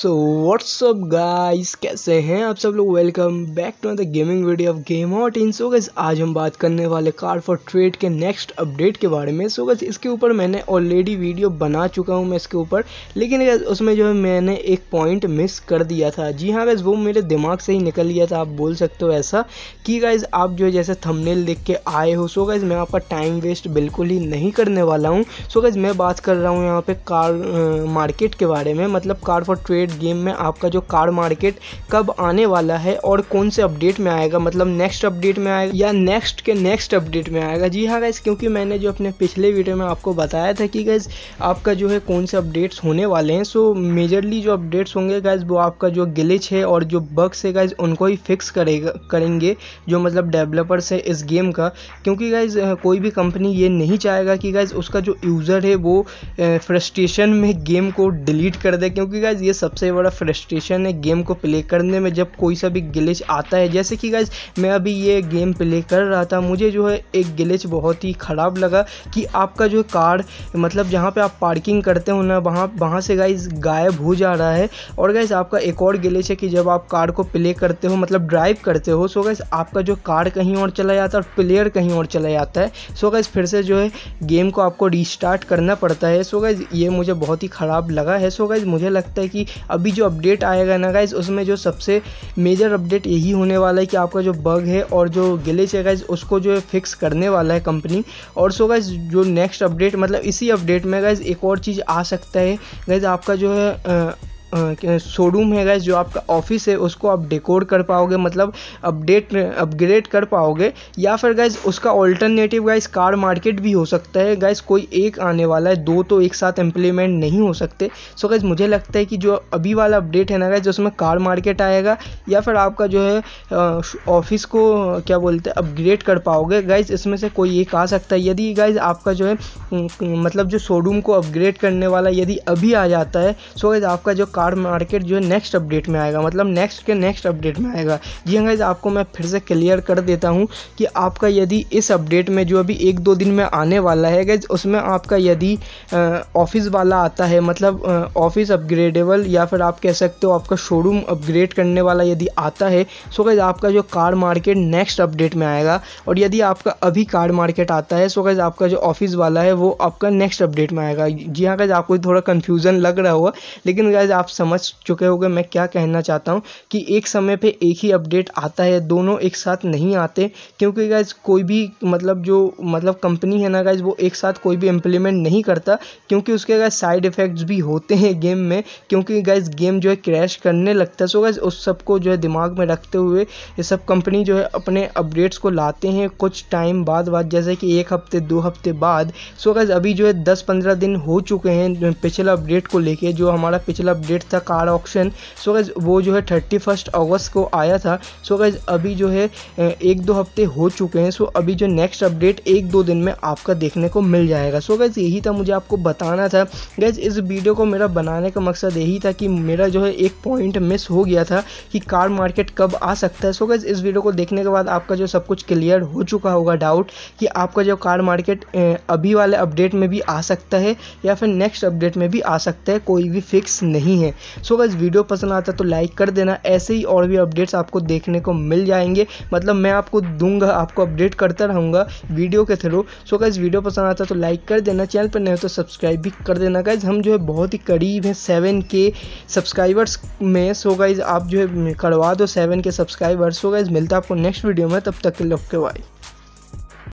so what's up guys कैसे हैं आप सब लोग welcome back to the gaming video of game hot in so guys आज हम बात करने वाले कार फॉर ट्रेड के नेक्स्ट अपडेट के बारे में सो so, गज इसके ऊपर मैंने ऑलरेडी वीडियो बना चुका हूं मैं इसके ऊपर लेकिन उसमें जो है मैंने एक पॉइंट मिस कर दिया था जी हाँ गैस वो मेरे दिमाग से ही निकल गया था आप बोल सकते हो ऐसा कि गाइज आप जो है जैसे थमनेल देख के आए हो सो so, गज मैं आपका टाइम वेस्ट बिल्कुल ही नहीं करने वाला हूँ सो गज मैं बात कर रहा हूँ यहाँ पर कार मार्केट के बारे में मतलब car for trade wait game में आपका जो कार मार्केट कब आने वाला है और कौन से अपडेट में आएगा मतलब नेक्स्ट अपडेट में आएगा या नेक्स्ट के नेक्स्ट अपडेट में आएगा जी हाँ गैस क्योंकि मैंने जो अपने पिछले वीडियो में आपको बताया था कि गैस आपका जो है कौन से अपडेट्स होने वाले हैं सो मेजरली जो अपडेट्स होंगे गैस वो आपका जो गिलिच है और जो बग्स है गैस उनको ही फिक्स करेगा करेंगे जो मतलब डेवलपर्स है इस गेम का क्योंकि गैस कोई भी कंपनी ये नहीं चाहेगा कि गैस उसका जो यूज़र है वो फ्रस्ट्रेशन में गेम को डिलीट कर दे क्योंकि गैस ये सब सबसे बड़ा फ्रस्ट्रेशन है गेम को प्ले करने में जब कोई सा भी गिलिच आता है जैसे कि गाइज मैं अभी ये गेम प्ले कर रहा था मुझे जो है एक गिलिच बहुत ही ख़राब लगा कि आपका जो कार मतलब जहाँ पर आप पार्किंग करते हो ना वहाँ वहाँ से गाइज गायब हो जा रहा है और गाइज आपका एक और गिलिच है कि जब आप कार को प्ले करते हो मतलब ड्राइव करते हो सो गाइज आपका जो कार कहीं और चला जाता है और प्लेयर कहीं और चला जाता है सो गाइज फिर से जो है गेम को आपको रीस्टार्ट करना पड़ता है सो गाइज ये मुझे बहुत ही ख़राब लगा है सो गाइज मुझे लगता है कि अभी जो अपडेट आएगा ना गाइज उसमें जो सबसे मेजर अपडेट यही होने वाला है कि आपका जो बग है और जो गिलेज है गाइज उसको जो है फिक्स करने वाला है कंपनी और सो गाइज जो नेक्स्ट अपडेट मतलब इसी अपडेट में गाइज एक और चीज़ आ सकता है गाइज आपका जो है शोरूम है गैस जो आपका ऑफिस है उसको आप डेकोर कर पाओगे मतलब अपडेट अपग्रेड कर पाओगे या फिर गैस उसका ऑल्टरनेटिव गैस कार मार्केट भी हो सकता है गैस कोई एक आने वाला है दो तो एक साथ इम्प्लीमेंट नहीं हो सकते सो गैस मुझे लगता है कि जो अभी वाला अपडेट है ना गैस उसमें कार मार्केट आएगा या फिर आपका जो है ऑफिस को क्या बोलते हैं अपग्रेड कर पाओगे गैस इसमें से कोई एक आ सकता है यदि गैस आपका जो है मतलब जो शोरूम को अपग्रेड करने वाला यदि अभी आ जाता है सो गैस आपका जो कार कार मार्केट जो है नेक्स्ट अपडेट में आएगा मतलब नेक्स्ट के नेक्स्ट अपडेट में आएगा जी हाँ गाइज़ आपको मैं फिर से क्लियर कर देता हूँ कि आपका यदि इस अपडेट में जो अभी एक दो दिन में आने वाला है गाइज उसमें आपका यदि ऑफिस वाला आता है मतलब ऑफिस अपग्रेडेबल या फिर आप कह सकते हो आपका शोरूम अपग्रेड करने वाला यदि आता है सो गाइज आपका जो कार मार्केट नेक्स्ट अपडेट में आएगा और यदि आपका अभी कार मार्केट आता है सो गाइज आपका जो ऑफिस वाला है वो आपका नेक्स्ट अपडेट में आएगा जी हाँ गाइज आपको थोड़ा कन्फ्यूज़न लग रहा होगा लेकिन गाइज आप समझ चुके होंगे मैं क्या कहना चाहता हूँ कि एक समय पे एक ही अपडेट आता है दोनों एक साथ नहीं आते क्योंकि गाइज कोई भी मतलब जो मतलब कंपनी है ना गाइज वो एक साथ कोई भी इम्प्लीमेंट नहीं करता क्योंकि उसके गाइज साइड इफ़ेक्ट्स भी होते हैं गेम में क्योंकि गाइज गेम जो है क्रैश करने लगता है सो गाइज उस सबको जो है दिमाग में रखते हुए ये सब कंपनी जो है अपने अपडेट्स को लाते हैं कुछ टाइम बाद बाद जैसे कि एक हफ्ते दो हफ्ते बाद सो गाइज अभी जो है दस पंद्रह दिन हो चुके हैं पिछला अपडेट को लेके जो हमारा पिछला अपडेट रेट था कार ऑक्शन सो गैज़ वो जो है थर्टी फर्स्ट अगस्त को आया था सो गैज़ अभी जो है एक दो हफ्ते हो चुके हैं सो अभी जो नेक्स्ट अपडेट एक दो दिन में आपका देखने को मिल जाएगा सो गैज़ यही था मुझे आपको बताना था गैज़ इस वीडियो को मेरा बनाने का मकसद यही था कि मेरा जो है एक पॉइंट मिस हो गया था कि कार मार्केट कब आ सकता है सो so गैज़ इस वीडियो को देखने के बाद आपका जो सब कुछ क्लियर हो चुका होगा डाउट कि आपका जो कार मार्केट अभी वाले अपडेट में भी आ सकता है या फिर नेक्स्ट अपडेट में भी आ सकता है कोई भी फिक्स नहीं है हैं सो अगर वीडियो पसंद आता है तो लाइक कर देना ऐसे ही और भी अपडेट्स आपको देखने को मिल जाएंगे मतलब मैं आपको दूंगा आपको अपडेट करता रहूँगा वीडियो के थ्रू सो अगर वीडियो पसंद आता है तो लाइक कर देना चैनल पर नहीं हो तो सब्सक्राइब भी कर देना गाइज हम जो है बहुत ही करीब हैं सेवन के सब्सक्राइबर्स में सो गाइज आप जो है करवा दो सेवन के सब्सक्राइबर्स सो गाइज मिलता है आपको नेक्स्ट वीडियो में तब तक के लोग के बाय